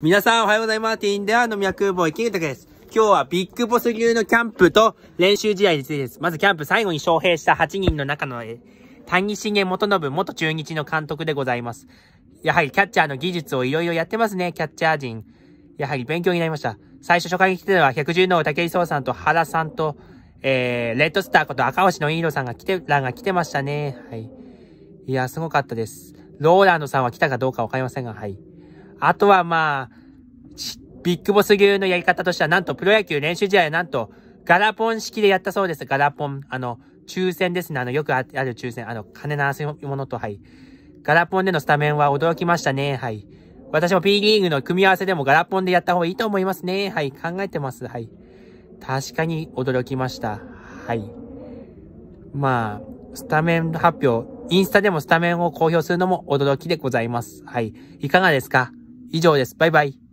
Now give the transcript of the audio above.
皆さんおはようございます。ティンデアの宮空母池豊です。今日はビッグボス流のキャンプと練習試合についてです。まずキャンプ最後に招聘した8人の中の谷重元信元中日の監督でございます。やはりキャッチャーの技術をいろいろやってますね、キャッチャー陣。やはり勉強になりました。最初初回に来てたのは110の武井壮さんと原さんと、えー、レッドスターこと赤星のイーロさんが来て、らが来てましたね。はい。いや、すごかったです。ローランドさんは来たかどうかわかりませんが、はい。あとはまあ、ビッグボス流のやり方としては、なんとプロ野球練習試合はなんと、ガラポン式でやったそうです。ガラポン。あの、抽選ですね。あの、よくある抽選。あの、金の合わせのと、はい。ガラポンでのスタメンは驚きましたね。はい。私も P リーグの組み合わせでもガラポンでやった方がいいと思いますね。はい。考えてます。はい。確かに驚きました。はい。まあ、スタメン発表、インスタでもスタメンを公表するのも驚きでございます。はい。いかがですか以上です。バイバイ。